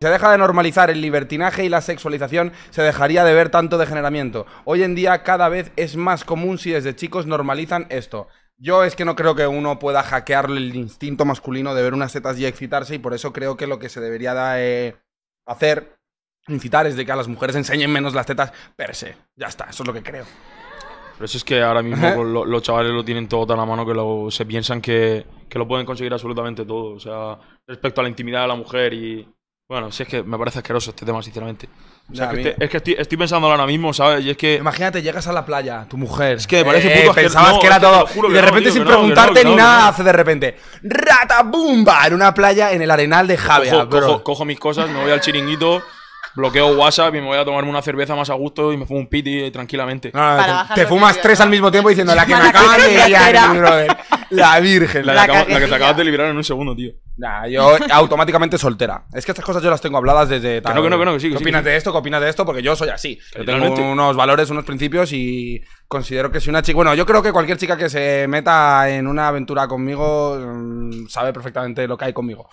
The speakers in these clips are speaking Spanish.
Se deja de normalizar el libertinaje y la sexualización, se dejaría de ver tanto degeneramiento. Hoy en día cada vez es más común si desde chicos normalizan esto. Yo es que no creo que uno pueda hackear el instinto masculino de ver unas tetas y excitarse y por eso creo que lo que se debería eh, hacer, incitar, es de que a las mujeres enseñen menos las tetas per se. Ya está, eso es lo que creo. Pero eso es que ahora mismo los chavales lo tienen todo tan a mano que se piensan que lo pueden conseguir absolutamente todo. O sea, respecto a la intimidad de la mujer y bueno, si es que me parece asqueroso este tema, sinceramente. O sea, este, es que estoy, pensando ahora mismo, ¿sabes? Y es que. Imagínate, llegas a la playa, tu mujer. Es que me parece eh, puto Pensabas que era todo. y de repente, sin preguntarte ni nada, hace de repente. ¡Rata bumba! En una playa en el arenal de Javea. Cojo, cojo mis cosas, me voy al chiringuito bloqueo WhatsApp y me voy a tomarme una cerveza más a gusto y me fumo un piti tranquilamente. te, fumas tres al mismo tiempo diciendo la que me acabas de La virgen. La, que, te acabas de liberar en un segundo, tío. yo automáticamente soltera. Es que estas cosas yo las tengo habladas desde. no, que no, que no, que sí, ¿Qué opinas de esto? ¿Qué opinas de esto? Porque yo soy así. tengo unos valores, unos principios y considero que si una chica. Bueno, yo creo que cualquier chica que se meta en una aventura conmigo mm, sabe perfectamente lo que hay conmigo.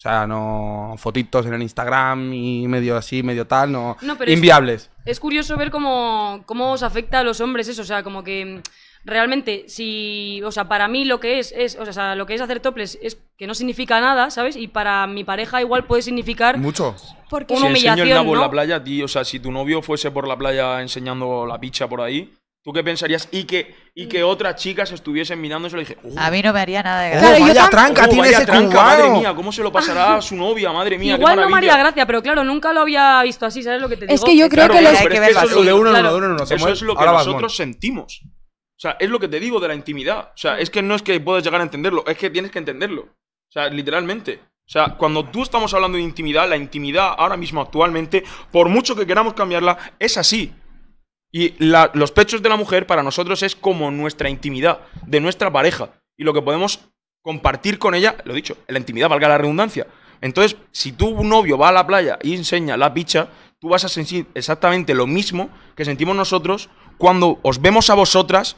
O sea, no fotitos en el Instagram y medio así, medio tal, no, inviables. Es, curioso ver cómo, cómo os afecta a los hombres eso, o sea, como que mm, realmente si, o sea, para mí lo que es es, o sea, lo que es hacer toples es que no significa nada, ¿sabes? Y para mi pareja igual puede significar mucho. Porque una si humillación, el nabo en la playa, tío, o sea, si tu novio fuese por la playa enseñando la picha por ahí, ¿Tú qué pensarías? Y que, y que mm. otras chicas estuviesen mirando eso le dije, uh, A mí no me haría nada de oh, gracia. vaya tranca, oh, tiene ese madre mía, ¿cómo se lo pasará a su novia? Madre mía, Igual no me haría gracia, pero claro, nunca lo había visto así, ¿sabes lo que te digo? Es que yo creo que, eso es lo que nosotros sentimos. O sea, es lo que te digo de la intimidad. O sea, es que no es que puedas llegar a entenderlo, es que tienes que entenderlo. O sea, literalmente. O sea, cuando tú estamos hablando de intimidad, la intimidad ahora mismo actualmente, por mucho que queramos cambiarla, es así. Y los pechos de la mujer para nosotros es como nuestra intimidad, de nuestra pareja, y lo que podemos compartir con ella, lo he dicho, la intimidad, valga la redundancia. Entonces, si tu novio va a la playa y enseña la picha, tú vas a sentir exactamente lo mismo que sentimos nosotros cuando os vemos a vosotras,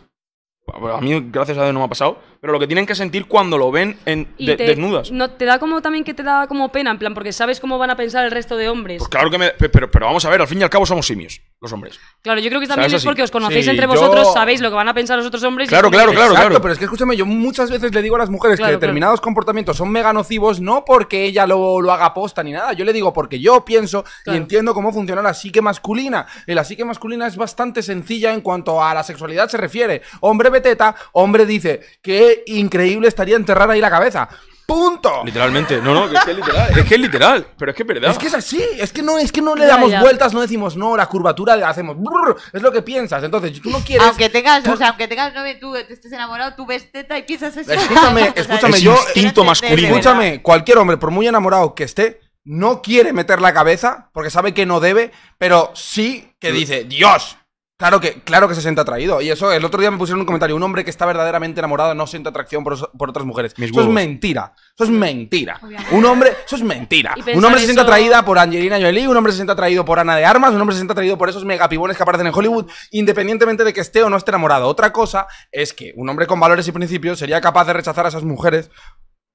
a mí gracias a Dios no me ha pasado, pero lo que tienen que sentir cuando lo ven en, y desnudas. No, te da como también que te da como pena, en plan, porque sabes cómo van a pensar el resto de hombres. Pues claro que me. Pero, vamos a ver, al fin y al cabo somos simios, los hombres. Claro, yo creo que también es porque os conocéis entre vosotros, sabéis lo que van a pensar los otros hombres. Claro, claro, claro, claro. Pero es que escúchame, yo muchas veces le digo a las mujeres que determinados comportamientos son mega nocivos, no porque ella lo, haga posta ni nada. Yo le digo porque yo pienso y entiendo cómo funciona la psique masculina. Y la psique masculina es bastante sencilla en cuanto a la sexualidad se refiere. Hombre beteta, hombre dice que increíble, estaría enterrada ahí la cabeza. ¡Punto! Literalmente, no, no, es que es literal, es que es literal, pero es que es verdad. Es que es así, es que no, es que no le damos vueltas, no decimos no, la curvatura hacemos es lo que piensas. Entonces, tú no quieres. Aunque tengas, o sea, aunque tengas novio, tú te estés enamorado, tú ves teta y piensas eso. Escúchame, escúchame, yo. Instinto masculino. Escúchame, cualquier hombre, por muy enamorado que esté, no quiere meter la cabeza porque sabe que no debe, pero sí que dice, Dios, Claro que, claro que se siente atraído. Y eso, el otro día me pusieron un comentario. Un hombre que está verdaderamente enamorado no siente atracción por, otras mujeres. eso es mentira. Eso es mentira. Un hombre, eso es mentira. Un hombre se siente atraído por Angelina Jolie, un hombre se siente atraído por Ana de Armas, un hombre se siente atraído por esos megapibones que aparecen en Hollywood, independientemente de que esté o no esté enamorado. Otra cosa es que un hombre con valores y principios sería capaz de rechazar a esas mujeres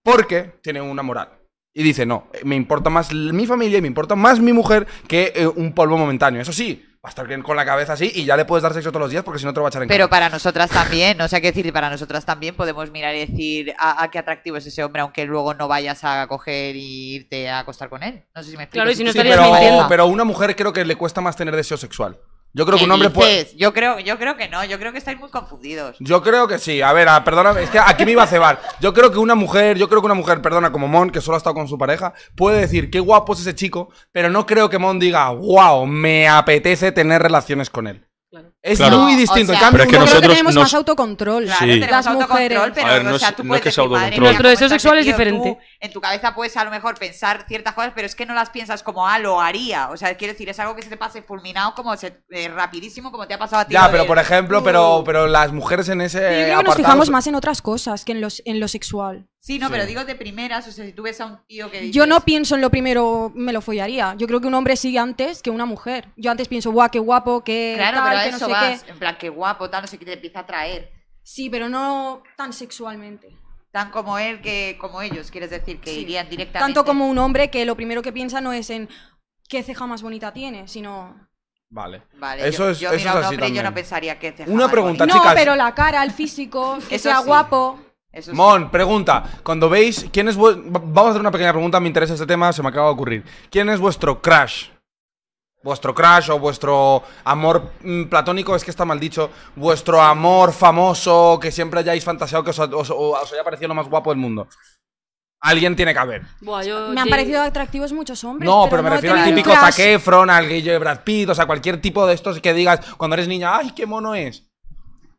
porque tiene una moral. Y dice, no, me importa más mi familia y me importa más mi mujer que eh, un polvo momentáneo. Eso sí, a estar bien con la cabeza así y ya le puedes dar sexo todos los días porque si no te lo va a echar en Pero para nosotras también, o sea qué decir, para nosotras también podemos mirar y decir a, qué atractivo es ese hombre, aunque luego no vayas a coger y irte a acostar con él. No sé si me explico. Claro, si no pero a una mujer creo que le cuesta más tener deseo sexual. Yo creo que un hombre puede. Yo creo, yo creo que no, yo creo que estáis muy confundidos. Yo creo que sí. A ver, a, perdona, es que aquí me iba a cebar. Yo creo que una mujer, yo creo que una mujer, perdona, como Mon, que solo ha estado con su pareja, puede decir qué guapo es ese chico, pero no creo que Mon diga, wow, me apetece tener relaciones con él. Claro. Es muy distinto. cambio, pero es que nosotros tenemos más autocontrol. las mujeres. no, o sea, tú es que sexual es diferente. en tu cabeza puedes a lo mejor pensar ciertas cosas, pero es que no las piensas como, ah, lo haría. O sea, quiero decir, es algo que se te pase fulminado, como se, eh, rapidísimo, como te ha pasado a ti. Ya, pero por ejemplo, pero, pero las mujeres en ese. Yo creo que nos fijamos más en otras cosas que en, los, en lo sexual. Sí, no, pero digo de primeras, o sea, si tú ves a un tío que Yo no pienso en lo primero, me lo follaría. Yo creo que un hombre sigue antes que una mujer. Yo antes pienso, guau, qué guapo, qué... Claro, pero que no sé en plan, qué guapo, tal, no sé qué, te empieza a atraer. Sí, pero no tan sexualmente. Tan como él que como ellos, quieres decir, que irían directamente. Tanto como un hombre que lo primero que piensa no es en qué ceja más bonita tiene, sino... Vale. Eso es, yo eso yo no pensaría que ceja Una pregunta, No, pero la cara, el físico, que sea guapo. Eso Mon, pregunta. Cuando veis, ¿quién es Vamos a hacer una pequeña pregunta, me interesa este tema, se me acaba de ocurrir. ¿Quién es vuestro crush? vuestro crush o vuestro amor mm, platónico, es que está mal dicho, vuestro amor famoso que siempre hayáis fantaseado que os, os, haya parecido lo más guapo del mundo. Alguien tiene que haber. me han parecido atractivos muchos hombres. No, pero, me refiero al típico Zaquefron, al guillo de Brad Pitt, o sea, cualquier tipo de estos que digas cuando eres niña, ¡ay, qué mono es!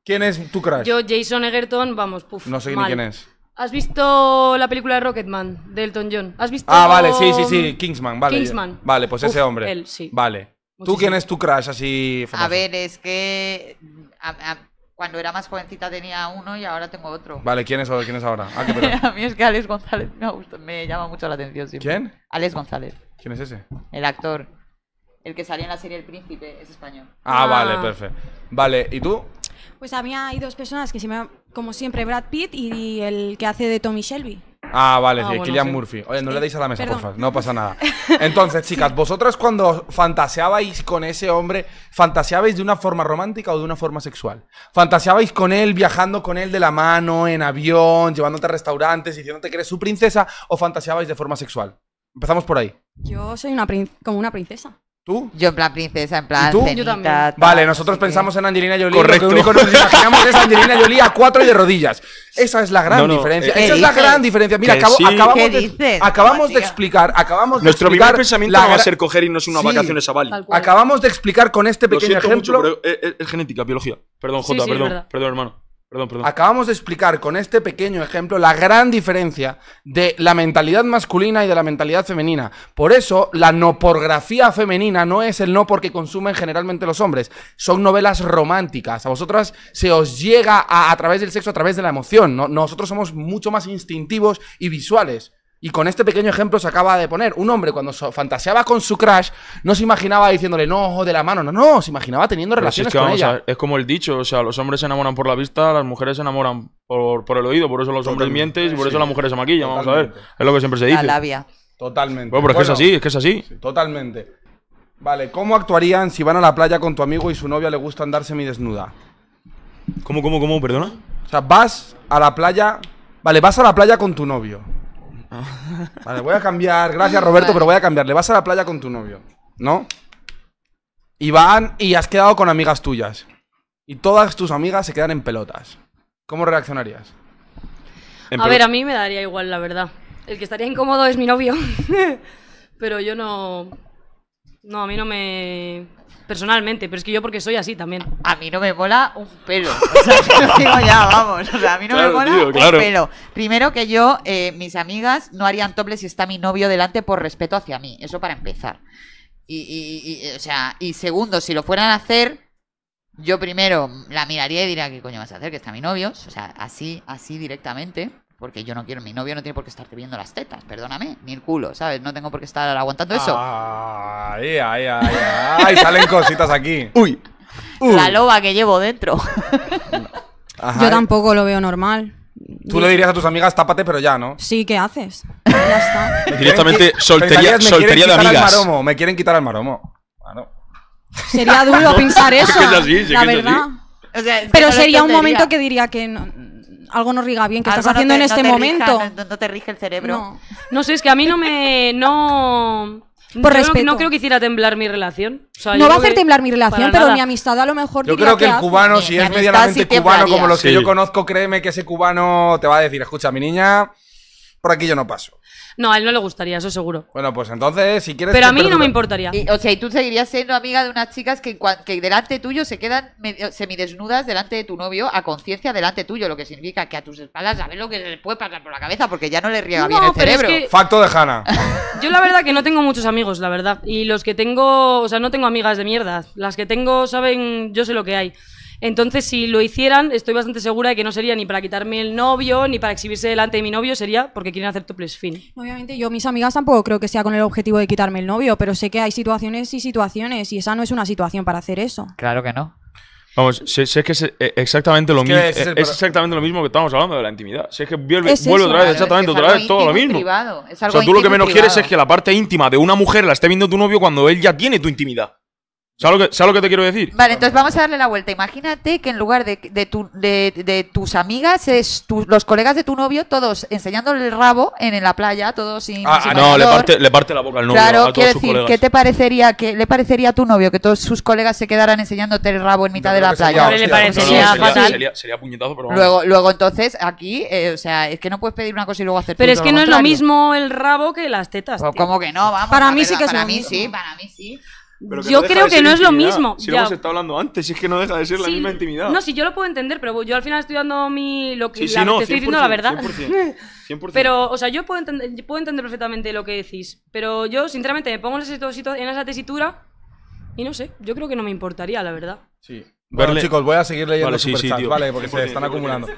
¿Quién es tu crush? Yo, Jason Egerton, vamos, puf. No sé ni quién es. ¿Has visto la película de Rocketman de Elton John? ¿Has visto Ah, vale, sí, sí, sí, mm, Kingsman, vale. Kingsman. Vale, pues ese hombre. Él, sí. Vale. ¿Tú quién es tu crush así famoso? A ver, es que cuando era más jovencita tenía uno y ahora tengo otro. Vale, ¿quién es, quién es ahora? Ah, a mí es que Alex González me, gustado, me llama mucho la atención siempre. ¿Quién? Alex González. ¿Quién es ese? El actor. El que salía en la serie El Príncipe, es español. ah. vale, ah. perfecto. Vale, ¿y tú? Pues a mí hay dos personas que se como siempre, Brad Pitt y el que hace de Tommy Shelby. Ah, vale, de ah, Killian Murphy. Oye, no le deis a la mesa, por favor, no pasa nada. Entonces, chicas, vosotras cuando fantaseabais con ese hombre, ¿fantaseabais de una forma romántica o de una forma sexual? ¿Fantaseabais con él, viajando con él de la mano, en avión, llevándote a restaurantes, diciéndote que eres su princesa, o fantaseabais de forma sexual? Empezamos por ahí. Yo soy una como una princesa. ¿Tú? Yo en plan princesa, en plan vale, nosotros pensamos en Angelina Jolie. Correcto. Lo único que nos imaginamos es Angelina Jolie a cuatro y de rodillas. Esa es la gran diferencia. Esa es la gran diferencia. Mira, acabamos, de, acabamos de, explicar, acabamos de Nuestro primer pensamiento va a ser coger y no unas una vacaciones a Bali. Acabamos de explicar con este pequeño ejemplo. Eh, eh, es genética, biología. Perdón, Jota, perdón, perdón, hermano. Perdón, perdón. Acabamos de explicar con este pequeño ejemplo la gran diferencia de la mentalidad masculina y de la mentalidad femenina. Por eso, la no porgrafía femenina no es el no porque consumen generalmente los hombres. Son novelas románticas. A vosotras se os llega a, través del sexo, a través de la emoción. Nosotros somos mucho más instintivos y visuales. Y con este pequeño ejemplo se acaba de poner. Un hombre cuando fantaseaba con su crush no se imaginaba diciéndole no de la mano, no, no, se imaginaba teniendo relaciones con ella. es como el dicho, o sea, los hombres se enamoran por la vista, las mujeres se enamoran por, el oído, por eso los hombres mientes y por eso las mujeres se maquillan, vamos a ver. Es lo que siempre se dice. La labia. Totalmente. Bueno, pero es que es así, es que es así. Totalmente. Vale, ¿cómo actuarían si van a la playa con tu amigo y su novia le gusta andar desnuda cómo, cómo? ¿Perdona? O sea, vas a la playa... Vale, vas a la playa con tu novio Vale, voy a cambiar. Gracias, Roberto, pero voy a cambiar. Le vas a la playa con tu novio, ¿no? Y van y has quedado con amigas tuyas. Y todas tus amigas se quedan en pelotas. ¿Cómo reaccionarías? a ver, a mí me daría igual, la verdad. El que estaría incómodo es mi novio. pero yo no. No, a mí no me. Personalmente, pero es que yo porque soy así también. A mí no me mola un pelo. O sea, ya, vamos. O sea, a mí no me mola un pelo. Primero que yo, eh, mis amigas no harían tople si está mi novio delante por respeto hacia mí. Eso para empezar. Y, y, y, o sea, y segundo, si lo fueran a hacer, yo primero la miraría y diría, ¿qué coño vas a hacer? Que está mi novio. O sea, así, así directamente. Porque yo no quiero, mi novio no tiene por qué estarte viendo las tetas, perdóname, ni el culo, ¿sabes? No tengo por qué estar aguantando eso. Ay, ay, ay, ay, salen cositas aquí. Uy. La loba que llevo dentro. Yo tampoco lo veo normal. Tú le dirías a tus amigas, tápate, pero ya, ¿no? Sí, ¿qué haces? Ya está. Directamente, soltería, soltería de amigas. Maromo, me quieren quitar al maromo. Sería duro pensar eso, la verdad. pero sería un momento que diría que no, algo no riga bien, que estás haciendo en este momento. no, te rige el cerebro. No. sé, es que a mí no me... No... Por respeto. No, creo que hiciera temblar mi relación. no va a hacer temblar mi relación, pero mi amistad a lo mejor. Yo creo que, el cubano, si es medianamente cubano, como los que yo conozco, créeme que ese cubano te va a decir: Escucha, mi niña, por aquí yo no paso. No, a él no le gustaría, eso seguro. Bueno, pues entonces, si quieres... Pero a mí no me importaría. o sea, y tú seguirías siendo amiga de unas chicas que, delante tuyo se quedan semidesnudas delante de tu novio, a conciencia delante tuyo, lo que significa que a tus espaldas sabes lo que le puede pasar por la cabeza porque ya no le riega bien el cerebro. Facto de Hanna. yo la verdad que no tengo muchos amigos, la verdad. Y los que tengo, o sea, no tengo amigas de mierda. Las que tengo saben, yo sé lo que hay. Entonces, si lo hicieran, estoy bastante segura de que no sería ni para quitarme el novio, ni para exhibirse delante de mi novio, sería porque quieren hacer tu fin. Obviamente, yo mis amigas tampoco creo que sea con el objetivo de quitarme el novio, pero sé que hay situaciones y situaciones, y esa no es una situación para hacer eso. Claro que no. Vamos, sé que es eh, exactamente lo mismo. Es, eh, exactamente lo mismo que estamos hablando de la intimidad. Si es que vuelve, otra vez, exactamente otra vez, todo lo mismo. Privado, o sea, tú lo que menos quieres es que la parte íntima de una mujer la esté viendo tu novio cuando él ya tiene tu intimidad. ¿Sabes lo, que, lo que te quiero decir? Vale, entonces vamos a darle la vuelta. Imagínate que en lugar de, de, tu, de, tus amigas, es los colegas de tu novio, todos enseñándole el rabo en, la playa, todos sin. Ah, ah no, le parte, le parte, la boca al novio. Claro, quiero decir, ¿qué te parecería, que le parecería a tu novio que todos sus colegas se quedaran enseñándote el rabo en mitad de la playa? Sería, le parecería fatal sería, puñetazo, pero. Luego, luego entonces, aquí, eh, o sea, es que no puedes pedir una cosa y luego hacer Pero es que no es lo mismo el rabo que las tetas. Pues, ¿Cómo que no? Vamos. Para mí sí que es Para mí sí, para mí sí yo creo que no es lo mismo. Si lo hemos estado hablando antes, si es que no deja de ser la misma intimidad. No, sí, yo lo puedo entender, pero yo al final estoy dando mi, lo que estoy diciendo la verdad. 100%, pero, o sea, yo puedo entender, puedo entender perfectamente lo que decís, pero yo sinceramente me pongo en esa, en esa tesitura y no sé, yo creo que no me importaría, la verdad. Sí. Bueno, chicos, voy a seguir leyendo vale, superchats, vale, porque se están acumulando.